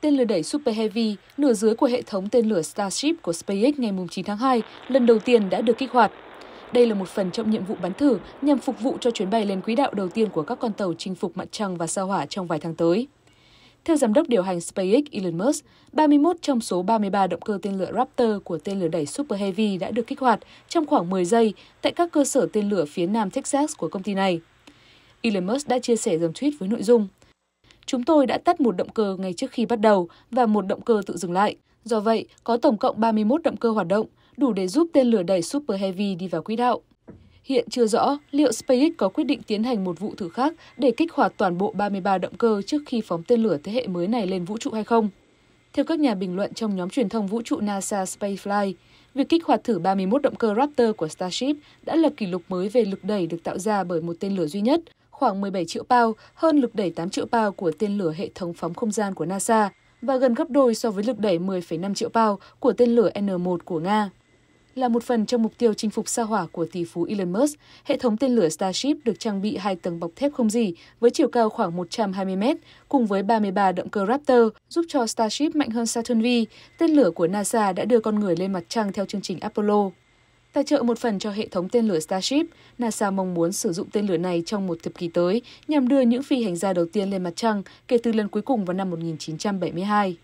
tên lửa đẩy Super Heavy, nửa dưới của hệ thống tên lửa Starship của SpaceX ngày 9 tháng 2, lần đầu tiên đã được kích hoạt. Đây là một phần trong nhiệm vụ bắn thử nhằm phục vụ cho chuyến bay lên quỹ đạo đầu tiên của các con tàu chinh phục mặt trăng và sao hỏa trong vài tháng tới. Theo giám đốc điều hành SpaceX Elon Musk, 31 trong số 33 động cơ tên lửa Raptor của tên lửa đẩy Super Heavy đã được kích hoạt trong khoảng 10 giây tại các cơ sở tên lửa phía nam Texas của công ty này. Elon Musk đã chia sẻ dòng tweet với nội dung Chúng tôi đã tắt một động cơ ngay trước khi bắt đầu và một động cơ tự dừng lại. Do vậy, có tổng cộng 31 động cơ hoạt động, đủ để giúp tên lửa đẩy Super Heavy đi vào quỹ đạo. Hiện chưa rõ liệu SpaceX có quyết định tiến hành một vụ thử khác để kích hoạt toàn bộ 33 động cơ trước khi phóng tên lửa thế hệ mới này lên vũ trụ hay không. Theo các nhà bình luận trong nhóm truyền thông vũ trụ NASA Spaceflight, việc kích hoạt thử 31 động cơ Raptor của Starship đã lập kỷ lục mới về lực đẩy được tạo ra bởi một tên lửa duy nhất, khoảng 17 triệu bao, hơn lực đẩy 8 triệu bao của tên lửa hệ thống phóng không gian của NASA và gần gấp đôi so với lực đẩy 10,5 triệu bao của tên lửa N1 của Nga. Là một phần trong mục tiêu chinh phục sao hỏa của tỷ phú Elon Musk, hệ thống tên lửa Starship được trang bị hai tầng bọc thép không gỉ với chiều cao khoảng 120 mét, cùng với 33 động cơ Raptor, giúp cho Starship mạnh hơn Saturn V, tên lửa của NASA đã đưa con người lên mặt trăng theo chương trình Apollo. Tài trợ một phần cho hệ thống tên lửa Starship, NASA mong muốn sử dụng tên lửa này trong một thập kỷ tới nhằm đưa những phi hành gia đầu tiên lên mặt trăng kể từ lần cuối cùng vào năm 1972.